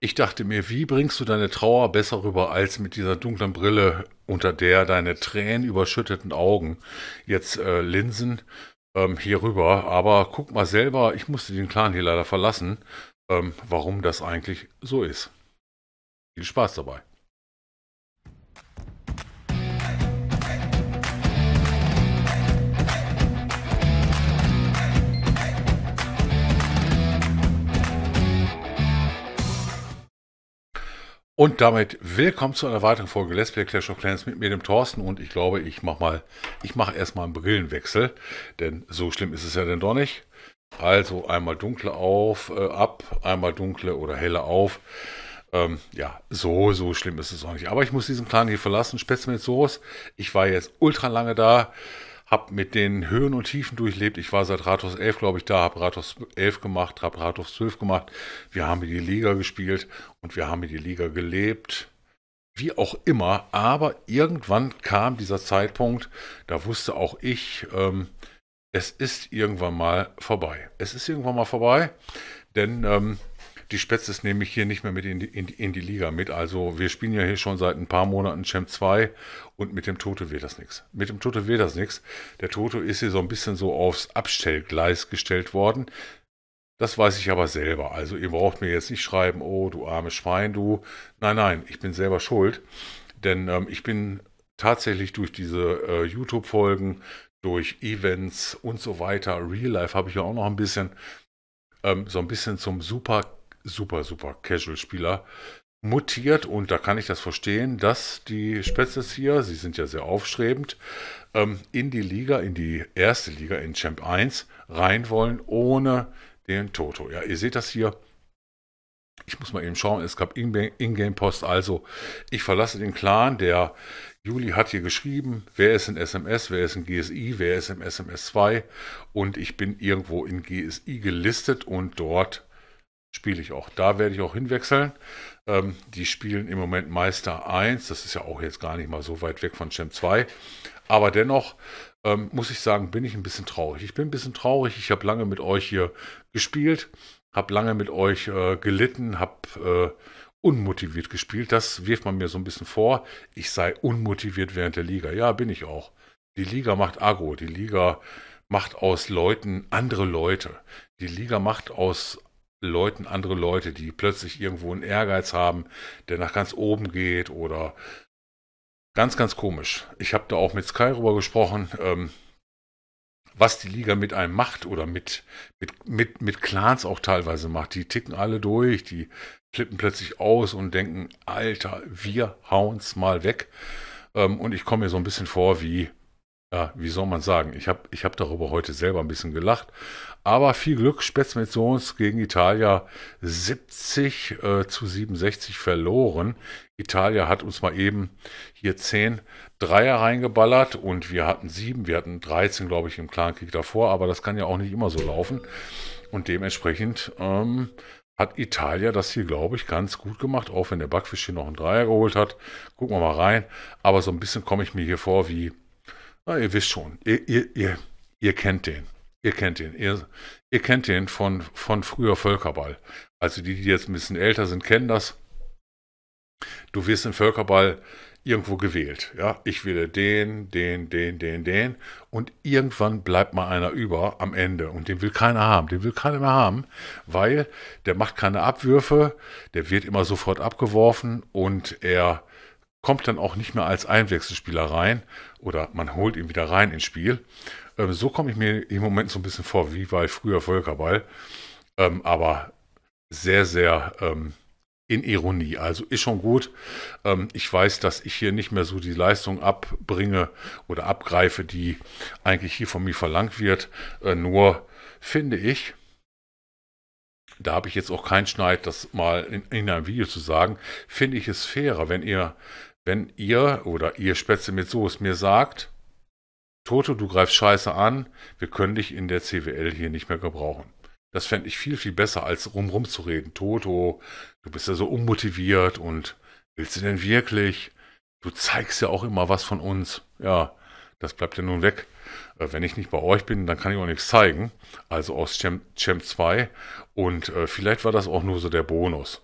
Ich dachte mir, wie bringst du deine Trauer besser rüber als mit dieser dunklen Brille, unter der deine Tränen überschütteten Augen jetzt äh, linsen ähm, hier rüber. Aber guck mal selber, ich musste den Clan hier leider verlassen, ähm, warum das eigentlich so ist. Viel Spaß dabei. Und damit willkommen zu einer weiteren Folge Lesbia Clash of Clans mit mir, dem Thorsten. Und ich glaube, ich mache mal, ich mache erstmal einen Brillenwechsel, denn so schlimm ist es ja denn doch nicht. Also einmal dunkle auf, äh, ab, einmal dunkle oder helle auf. Ähm, ja, so, so schlimm ist es auch nicht. Aber ich muss diesen Plan hier verlassen, Spätzle mit Soße. Ich war jetzt ultra lange da habe mit den Höhen und Tiefen durchlebt. Ich war seit Rathaus 11, glaube ich, da, habe Rathaus 11 gemacht, habe Rathaus 12 gemacht. Wir haben in die Liga gespielt und wir haben in die Liga gelebt. Wie auch immer, aber irgendwann kam dieser Zeitpunkt, da wusste auch ich, ähm, es ist irgendwann mal vorbei. Es ist irgendwann mal vorbei, denn ähm, die Spätzes nehme ich hier nicht mehr mit in die, in, in die Liga mit. Also wir spielen ja hier schon seit ein paar Monaten Champ 2 und mit dem Tote wird das nichts. Mit dem Tote wird das nichts. Der Tote ist hier so ein bisschen so aufs Abstellgleis gestellt worden. Das weiß ich aber selber. Also ihr braucht mir jetzt nicht schreiben, oh du armes Schwein, du. Nein, nein, ich bin selber schuld. Denn ähm, ich bin tatsächlich durch diese äh, YouTube-Folgen, durch Events und so weiter, Real Life habe ich ja auch noch ein bisschen, ähm, so ein bisschen zum super super, super Casual-Spieler mutiert und da kann ich das verstehen, dass die Spätzes hier, sie sind ja sehr aufstrebend, ähm, in die Liga, in die erste Liga, in Champ 1 rein wollen, ohne den Toto. Ja, ihr seht das hier. Ich muss mal eben schauen, es gab Ingame-Post, also ich verlasse den Clan. Der Juli hat hier geschrieben, wer ist in SMS, wer ist in GSI, wer ist im SMS 2 und ich bin irgendwo in GSI gelistet und dort spiele ich auch. Da werde ich auch hinwechseln. Ähm, die spielen im Moment Meister 1. Das ist ja auch jetzt gar nicht mal so weit weg von Champ 2. Aber dennoch ähm, muss ich sagen, bin ich ein bisschen traurig. Ich bin ein bisschen traurig. Ich habe lange mit euch hier gespielt, habe lange mit euch äh, gelitten, habe äh, unmotiviert gespielt. Das wirft man mir so ein bisschen vor. Ich sei unmotiviert während der Liga. Ja, bin ich auch. Die Liga macht Agro. Die Liga macht aus Leuten andere Leute. Die Liga macht aus Leuten, andere Leute, die plötzlich irgendwo einen Ehrgeiz haben, der nach ganz oben geht oder ganz, ganz komisch. Ich habe da auch mit Sky drüber gesprochen, ähm, was die Liga mit einem macht oder mit, mit, mit, mit Clans auch teilweise macht. Die ticken alle durch, die flippen plötzlich aus und denken, Alter, wir hauen's mal weg. Ähm, und ich komme mir so ein bisschen vor wie, ja, wie soll man sagen, ich habe ich hab darüber heute selber ein bisschen gelacht, aber viel Glück, mit Spezmezzons gegen Italia 70 äh, zu 67 verloren. Italia hat uns mal eben hier 10 Dreier reingeballert und wir hatten 7, wir hatten 13, glaube ich, im klaren Krieg davor, aber das kann ja auch nicht immer so laufen. Und dementsprechend ähm, hat Italia das hier, glaube ich, ganz gut gemacht, auch wenn der Backfisch hier noch einen Dreier geholt hat. Gucken wir mal rein. Aber so ein bisschen komme ich mir hier vor wie, na, ihr wisst schon, ihr, ihr, ihr, ihr kennt den. Ihr kennt ihn. Ihr, ihr kennt ihn von, von früher Völkerball. Also die, die jetzt ein bisschen älter sind, kennen das. Du wirst im Völkerball irgendwo gewählt. Ja, ich wähle den, den, den, den, den. Und irgendwann bleibt mal einer über am Ende. Und den will keiner haben. Den will keiner mehr haben, weil der macht keine Abwürfe. Der wird immer sofort abgeworfen und er kommt dann auch nicht mehr als Einwechselspieler rein oder man holt ihn wieder rein ins Spiel. Ähm, so komme ich mir im Moment so ein bisschen vor, wie bei früher Völkerball. Ähm, aber sehr, sehr ähm, in Ironie. Also ist schon gut. Ähm, ich weiß, dass ich hier nicht mehr so die Leistung abbringe oder abgreife, die eigentlich hier von mir verlangt wird. Äh, nur finde ich, da habe ich jetzt auch keinen Schneid, das mal in, in, einem Video zu sagen, finde ich es fairer, wenn ihr, wenn ihr oder ihr Spätzle mit Soße mir sagt, Toto, du greifst Scheiße an, wir können dich in der CWL hier nicht mehr gebrauchen. Das fände ich viel, viel besser, als rumrum zu reden. Toto, du bist ja so unmotiviert und willst du denn wirklich? Du zeigst ja auch immer was von uns. Ja, das bleibt ja nun weg. Äh, wenn ich nicht bei euch bin, dann kann ich auch nichts zeigen. Also aus Champ, Champ 2. Und äh, vielleicht war das auch nur so der Bonus.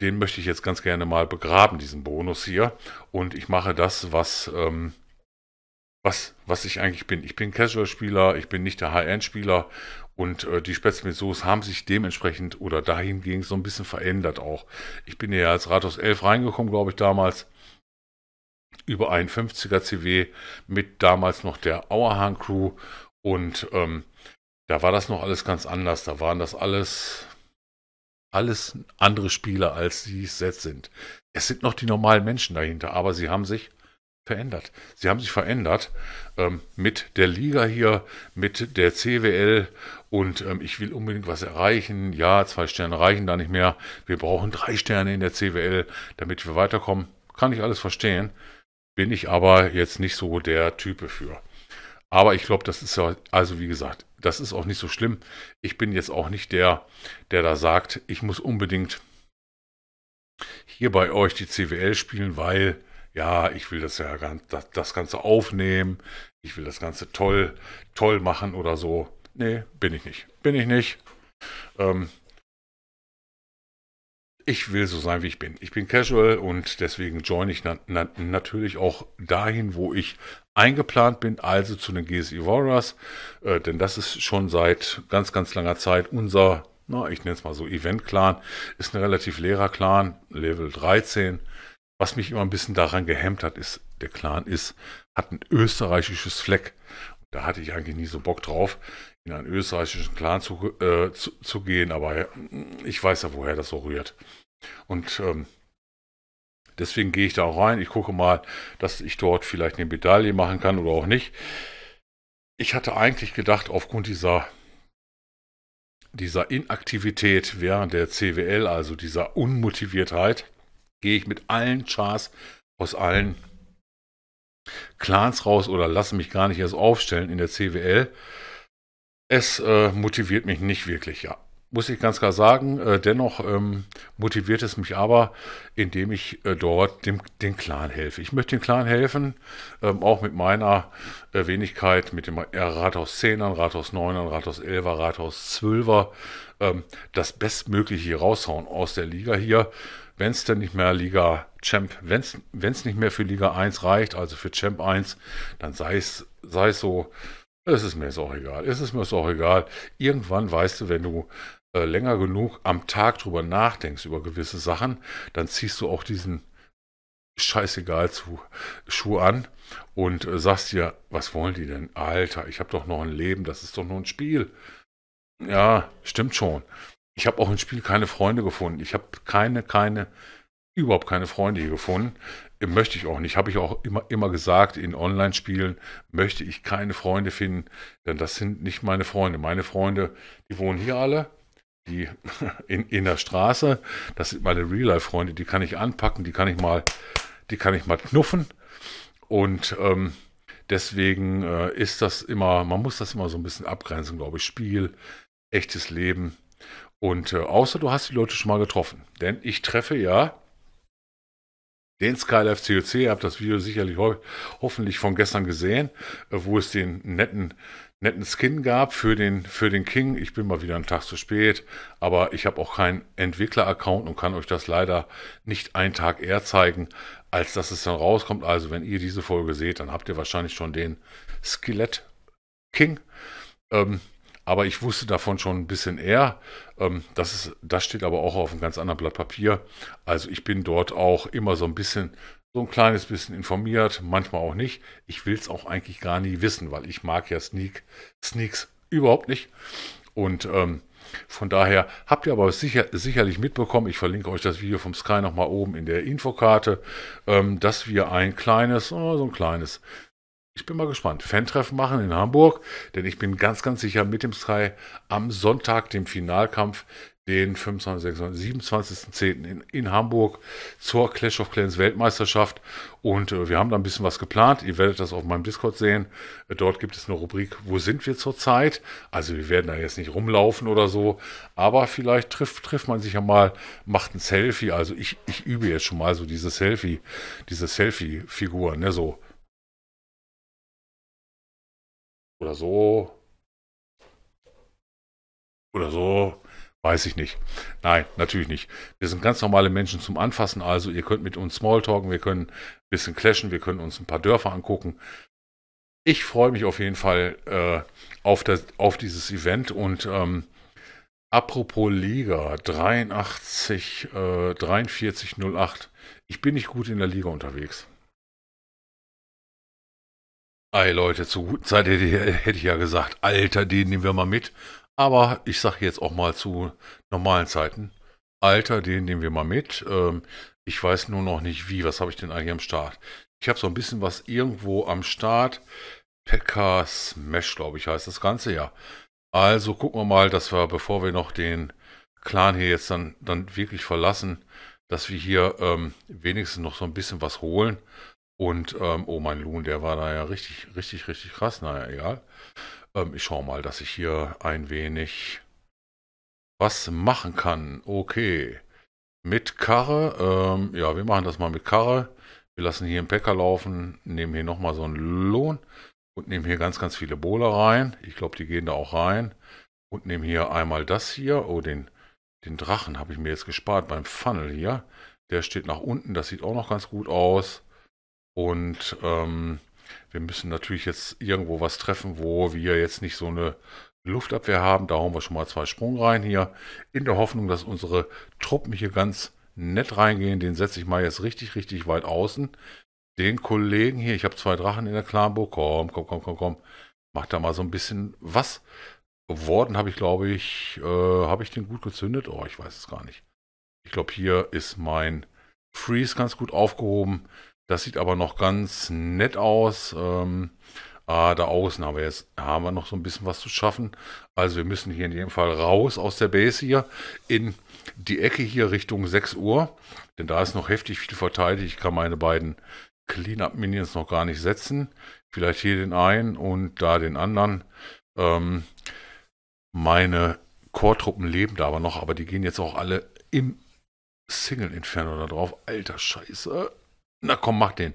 Den möchte ich jetzt ganz gerne mal begraben, diesen Bonus hier. Und ich mache das, was ähm, was, was ich eigentlich bin. Ich bin Casual-Spieler, ich bin nicht der High-End-Spieler und äh, die Spätzle mit Soße haben sich dementsprechend oder dahingehend so ein bisschen verändert auch. Ich bin ja als Rathaus 11 reingekommen, glaube ich, damals. Über ein 50er CW mit damals noch der Auerhahn-Crew und ähm, da war das noch alles ganz anders. Da waren das alles, alles andere Spieler, als sie es jetzt sind. Es sind noch die normalen Menschen dahinter, aber sie haben sich verändert. Sie haben sich verändert ähm, mit der Liga hier, mit der CWL und ähm, ich will unbedingt was erreichen. Ja, zwei Sterne reichen da nicht mehr. Wir brauchen drei Sterne in der CWL, damit wir weiterkommen. Kann ich alles verstehen. Bin ich aber jetzt nicht so der Typ für. Aber ich glaube, das ist ja, also wie gesagt, das ist auch nicht so schlimm. Ich bin jetzt auch nicht der, der da sagt, ich muss unbedingt hier bei euch die CWL spielen, weil ja, ich will das ja ganz, das, das Ganze aufnehmen, ich will das Ganze toll, toll machen oder so. Nee, bin ich nicht. Bin ich nicht. Ähm, ich will so sein, wie ich bin. Ich bin casual und deswegen join ich na na natürlich auch dahin, wo ich eingeplant bin, also zu den GSI Warriors. Äh, denn das ist schon seit ganz, ganz langer Zeit unser, na, ich nenne es mal so Event-Clan. Ist ein relativ leerer Clan, Level 13. Was mich immer ein bisschen daran gehemmt hat, ist, der Clan ist, hat ein österreichisches Fleck. da hatte ich eigentlich nie so Bock drauf, in einen österreichischen Clan zu, äh, zu, zu gehen, aber mm, ich weiß ja, woher das so rührt. Und ähm, deswegen gehe ich da auch rein. Ich gucke mal, dass ich dort vielleicht eine Medaille machen kann oder auch nicht. Ich hatte eigentlich gedacht, aufgrund dieser, dieser Inaktivität während der CWL, also dieser Unmotiviertheit, gehe ich mit allen Chars aus allen Clans raus oder lasse mich gar nicht erst aufstellen in der CWL. Es äh, motiviert mich nicht wirklich, ja. Muss ich ganz klar sagen. Äh, dennoch ähm, motiviert es mich aber, indem ich äh, dort dem, den Clan helfe. Ich möchte dem Clan helfen, ähm, auch mit meiner äh, Wenigkeit, mit dem Rathaus 10ern, Rathaus 9ern, Rathaus 11er, Rathaus 12er, ähm, das Bestmögliche raushauen aus der Liga hier wenn es denn nicht mehr Liga Champ, wenn es nicht mehr für Liga 1 reicht, also für Champ 1, dann sei es so, es ist mir jetzt auch egal, es ist mir jetzt auch egal. Irgendwann weißt du, wenn du äh, länger genug am Tag drüber nachdenkst, über gewisse Sachen, dann ziehst du auch diesen scheißegal zu Schuh an und äh, sagst dir, was wollen die denn? Alter, ich habe doch noch ein Leben, das ist doch nur ein Spiel. Ja, stimmt schon. Ich habe auch im Spiel keine Freunde gefunden. Ich habe keine, keine, überhaupt keine Freunde hier gefunden. Möchte ich auch nicht. Habe ich auch immer, immer gesagt, in Online-Spielen möchte ich keine Freunde finden, denn das sind nicht meine Freunde. Meine Freunde, die wohnen hier alle, die in, in der Straße. Das sind meine Real-Life-Freunde, die kann ich anpacken, die kann ich mal, die kann ich mal knuffen. Und ähm, deswegen äh, ist das immer, man muss das immer so ein bisschen abgrenzen, glaube ich. Spiel, echtes Leben. Und äh, außer du hast die Leute schon mal getroffen. Denn ich treffe ja den Skylife COC, ihr habt das Video sicherlich ho hoffentlich von gestern gesehen, äh, wo es den netten, netten Skin gab für den, für den King. Ich bin mal wieder einen Tag zu spät, aber ich habe auch keinen Entwickler-Account und kann euch das leider nicht einen Tag eher zeigen, als dass es dann rauskommt. Also wenn ihr diese Folge seht, dann habt ihr wahrscheinlich schon den Skelett King. Ähm, aber ich wusste davon schon ein bisschen eher. Ähm, das, ist, das steht aber auch auf einem ganz anderen Blatt Papier. Also ich bin dort auch immer so ein bisschen, so ein kleines bisschen informiert, manchmal auch nicht. Ich will es auch eigentlich gar nie wissen, weil ich mag ja Sneak, Sneaks überhaupt nicht. Und ähm, von daher habt ihr aber sicher, sicherlich mitbekommen, ich verlinke euch das Video vom Sky nochmal oben in der Infokarte, ähm, dass wir ein kleines, oh, so ein kleines ich bin mal gespannt. Fan-Treffen machen in Hamburg, denn ich bin ganz, ganz sicher mit dem Sky am Sonntag, dem Finalkampf, den 25, 26, 27.10. In, in Hamburg zur Clash of Clans Weltmeisterschaft. Und äh, wir haben da ein bisschen was geplant. Ihr werdet das auf meinem Discord sehen. Äh, dort gibt es eine Rubrik, wo sind wir zurzeit? Also wir werden da jetzt nicht rumlaufen oder so. Aber vielleicht trifft, trifft man sich ja mal, macht ein Selfie. Also ich, ich übe jetzt schon mal so diese Selfie, diese Selfie-Figur, ne, so Oder so. Oder so. Weiß ich nicht. Nein, natürlich nicht. Wir sind ganz normale Menschen zum Anfassen. Also ihr könnt mit uns Smalltalken, wir können ein bisschen clashen, wir können uns ein paar Dörfer angucken. Ich freue mich auf jeden Fall äh, auf, das, auf dieses Event und ähm, apropos Liga 83, äh, 43, 08. Ich bin nicht gut in der Liga unterwegs. Ei, Leute, zu guten Zeit hätte ich ja gesagt, Alter, den nehmen wir mal mit. Aber ich sage jetzt auch mal zu normalen Zeiten, Alter, den nehmen wir mal mit. Ähm, ich weiß nur noch nicht wie. Was habe ich denn eigentlich am Start? Ich habe so ein bisschen was irgendwo am Start. Pekka Smash, glaube ich, heißt das Ganze ja. Also gucken wir mal, dass wir, bevor wir noch den Clan hier jetzt dann, dann wirklich verlassen, dass wir hier ähm, wenigstens noch so ein bisschen was holen. Und ähm, oh mein Lohn, der war da ja richtig, richtig, richtig krass. Naja, egal. Ähm, ich schaue mal, dass ich hier ein wenig was machen kann. Okay. Mit Karre. Ähm, ja, wir machen das mal mit Karre. Wir lassen hier einen Päcker laufen, nehmen hier nochmal so einen Lohn und nehmen hier ganz, ganz viele Bohler rein. Ich glaube, die gehen da auch rein. Und nehmen hier einmal das hier. Oh, den, den Drachen habe ich mir jetzt gespart beim Funnel hier. Der steht nach unten. Das sieht auch noch ganz gut aus. Und ähm, wir müssen natürlich jetzt irgendwo was treffen, wo wir jetzt nicht so eine Luftabwehr haben. Da hauen wir schon mal zwei Sprung rein hier. In der Hoffnung, dass unsere Truppen hier ganz nett reingehen. Den setze ich mal jetzt richtig, richtig weit außen. Den Kollegen hier, ich habe zwei Drachen in der Klamburg. Komm, komm, komm, komm, komm. Mach da mal so ein bisschen was. Worden habe ich, glaube ich, äh, habe ich den gut gezündet? Oh, ich weiß es gar nicht. Ich glaube, hier ist mein Freeze ganz gut aufgehoben. Das sieht aber noch ganz nett aus. Ähm, ah, da außen haben wir jetzt haben wir noch so ein bisschen was zu schaffen. Also wir müssen hier in jedem Fall raus aus der Base hier in die Ecke hier Richtung 6 Uhr. Denn da ist noch heftig viel verteidigt. Ich kann meine beiden cleanup minions noch gar nicht setzen. Vielleicht hier den einen und da den anderen. Ähm, meine Core-Truppen leben da aber noch, aber die gehen jetzt auch alle im Single-Inferno da drauf. Alter Scheiße. Na komm, mach den.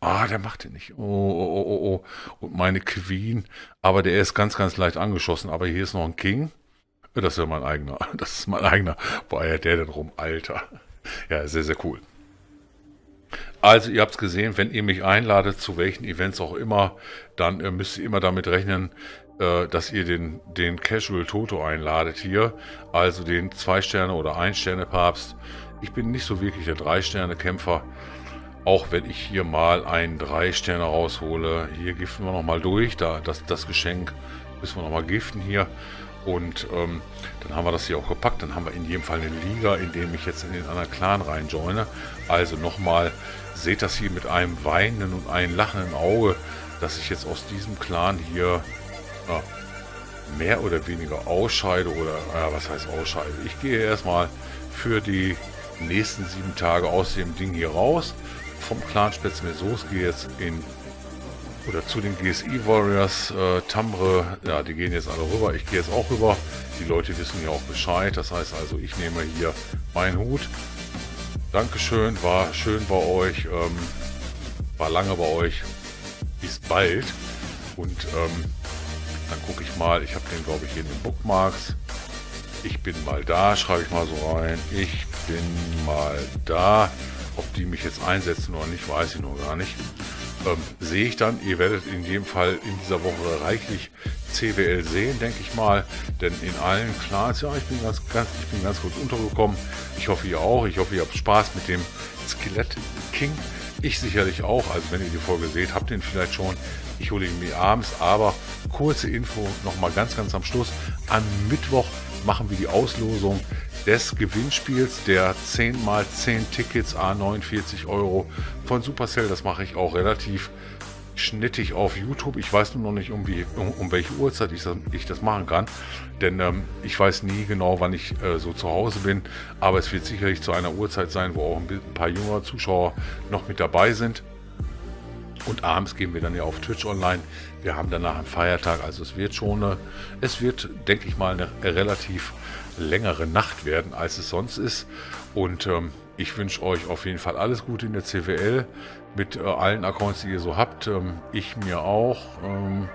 Ah, der macht den nicht. Oh, oh, oh, oh, oh. Und meine Queen. Aber der ist ganz, ganz leicht angeschossen. Aber hier ist noch ein King. Das ist ja mein eigener. Das ist mein eigener. Wo eiert der denn rum? Alter. Ja, sehr, sehr cool. Also, ihr habt es gesehen, wenn ihr mich einladet, zu welchen Events auch immer, dann äh, müsst ihr immer damit rechnen, äh, dass ihr den, den Casual Toto einladet hier. Also den 2-Sterne- oder 1-Sterne-Papst. Ich bin nicht so wirklich der 3-Sterne-Kämpfer. Auch wenn ich hier mal einen 3 Sterne raushole. Hier giften wir nochmal durch. Da, das, das Geschenk müssen wir nochmal giften hier. Und ähm, dann haben wir das hier auch gepackt. Dann haben wir in jedem Fall eine Liga, in dem ich jetzt in den anderen Clan reinjoine. Also nochmal, seht das hier mit einem weinenden und einem lachenden Auge, dass ich jetzt aus diesem Clan hier na, mehr oder weniger ausscheide. Oder äh, was heißt ausscheide? Ich gehe erstmal für die nächsten sieben Tage aus dem Ding hier raus vom Clanspitzen mit Soos gehe jetzt in oder zu den GSI Warriors, äh, Tamre, ja, die gehen jetzt alle rüber, ich gehe jetzt auch rüber, die Leute wissen ja auch Bescheid, das heißt also, ich nehme hier meinen Hut, Dankeschön, war schön bei euch, ähm, war lange bei euch, bis bald und ähm, dann gucke ich mal, ich habe den glaube ich in den Bookmarks, ich bin mal da, schreibe ich mal so rein, ich bin mal da, ob die mich jetzt einsetzen oder nicht, weiß ich noch gar nicht. Ähm, sehe ich dann. Ihr werdet in jedem Fall in dieser Woche reichlich CWL sehen, denke ich mal. Denn in allen klar ja, ich bin ganz, ganz, ich bin ganz gut untergekommen. Ich hoffe, ihr auch. Ich hoffe, ihr habt Spaß mit dem Skelett King. Ich sicherlich auch. Also wenn ihr die Folge seht, habt ihr ihn vielleicht schon. Ich hole ihn mir abends. Aber kurze Info nochmal ganz, ganz am Schluss. Am Mittwoch machen wir die Auslosung des Gewinnspiels der 10x10 Tickets A49 Euro von Supercell. Das mache ich auch relativ schnittig auf YouTube. Ich weiß nur noch nicht, um, wie, um, um welche Uhrzeit ich das, ich das, machen kann, denn ähm, ich weiß nie genau, wann ich äh, so zu Hause bin, aber es wird sicherlich zu einer Uhrzeit sein, wo auch ein paar jüngere Zuschauer noch mit dabei sind. Und abends gehen wir dann ja auf Twitch online. Wir haben danach einen Feiertag, also es wird schon, eine, es wird, denke ich mal, eine relativ längere Nacht werden, als es sonst ist. Und ähm, ich wünsche euch auf jeden Fall alles Gute in der CWL mit äh, allen Accounts, die ihr so habt. Ähm, ich mir auch. Ähm,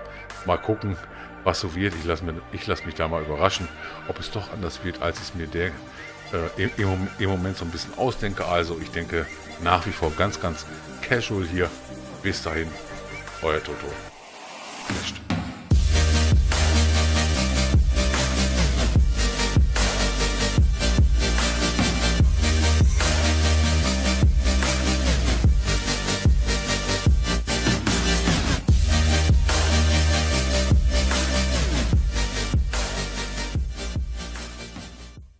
mal gucken, was so wird. Ich lasse lass mich da mal überraschen, ob es doch anders wird, als ich es mir der äh, im, im Moment so ein bisschen ausdenke. Also ich denke nach wie vor ganz, ganz casual hier bis dahin, euer Toto.